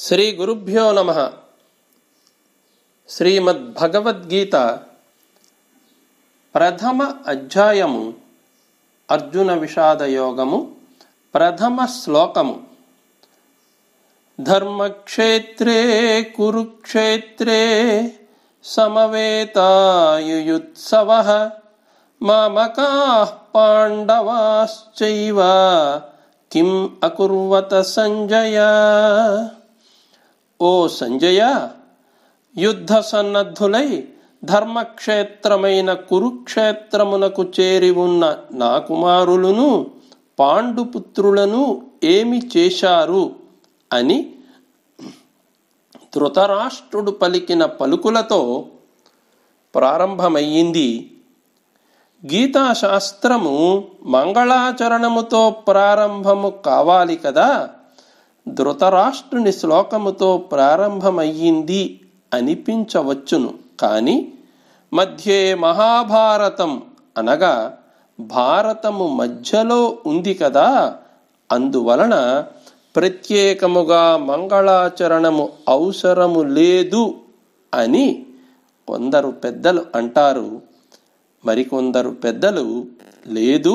శ్రీ గురుభ్యో నమ శ్రీమద్భగవద్గీత ప్రథమ అధ్యాయము అర్జున విషాదయోగము ప్రథమ శ్లోకము ధర్మక్షేత్రే కురుక్షేత్రే సమవేతాయుయుత్సవ మమకా పాండవాశ్చైవ కిం అకుర్వత సంజయ ఓ సంజయ యుద్ధ సన్నద్ధులై ధర్మక్షేత్రమైన కురుక్షేత్రమునకు చేరి ఉన్న నా కుమారులను పాండుపుత్రులను ఏమి చేశారు అని ధృతరాష్ట్రుడు పలికిన పలుకులతో ప్రారంభమయ్యింది గీతాశాస్త్రము మంగళాచరణముతో ప్రారంభము కావాలి కదా ధృతరాష్ట్రుని శ్లోకముతో ప్రారంభమయ్యింది అనిపించవచ్చును కానీ మధ్యే మహాభారతం అనగా భారతము మధ్యలో ఉంది కదా అందువలన ప్రత్యేకముగా మంగళాచరణము అవసరము లేదు అని కొందరు పెద్దలు అంటారు మరికొందరు పెద్దలు లేదు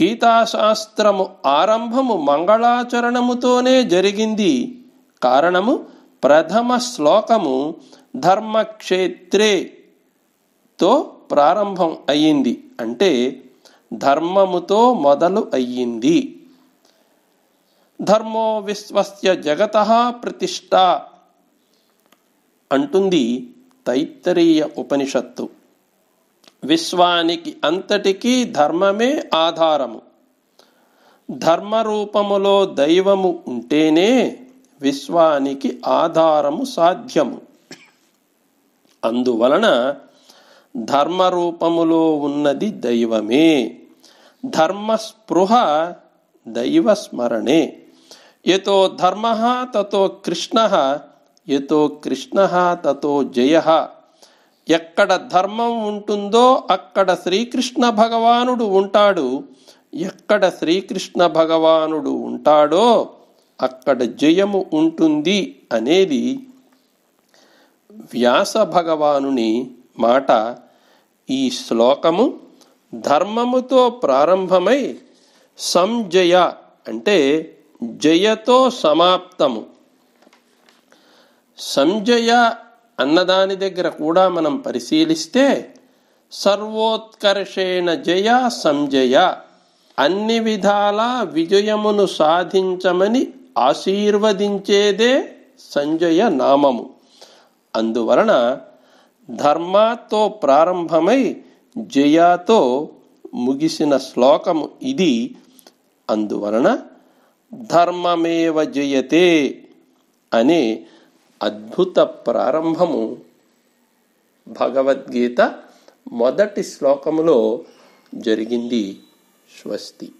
గీతాశాస్త్రము ఆరంభము మంగళాచరణముతోనే జరిగింది కారణము ప్రథమ శ్లోకము ధర్మక్షేత్రేతో ప్రారంభం అయ్యింది అంటే ధర్మముతో మొదలు అయ్యింది ధర్మో విశ్వస్య జగత ప్రతిష్ట అంటుంది తైత్తరీయ ఉపనిషత్తు విశ్వానికి అంతటికీ ధర్మమే ఆధారము ధర్మరూపములో దైవము ఉంటేనే విశ్వానికి ఆధారము సాధ్యము అందువలన ధర్మరూపములో ఉన్నది దైవమే ధర్మస్పృహ దైవస్మరణే ఎతో ధర్మ తతో కృష్ణ ఎతో కృష్ణ తతో జయ ఎక్కడ ధర్మం ఉంటుందో అక్కడ శ్రీకృష్ణ భగవానుడు ఉంటాడు ఎక్కడ శ్రీకృష్ణ భగవానుడు ఉంటాడో అక్కడ జయము ఉంటుంది అనేది వ్యాస భగవానుని మాట ఈ శ్లోకము ధర్మముతో ప్రారంభమై సంజయ అంటే జయతో సమాప్తము సంజయ అన్నదాని దగ్గర కూడా మనం పరిశీలిస్తే సర్వోత్కర్షేణ జయ సంజయ అన్ని విధాలా విజయమును సాధించమని ఆశీర్వదించేదే సంజయ నామము అందువలన ధర్మాతో ప్రారంభమై జయాతో ముగిసిన శ్లోకము ఇది అందువలన ధర్మమేవ జయతే అనే అద్భుత ప్రారంభము భగవద్గీత మొదటి శ్లోకములో జరిగింది స్వస్తి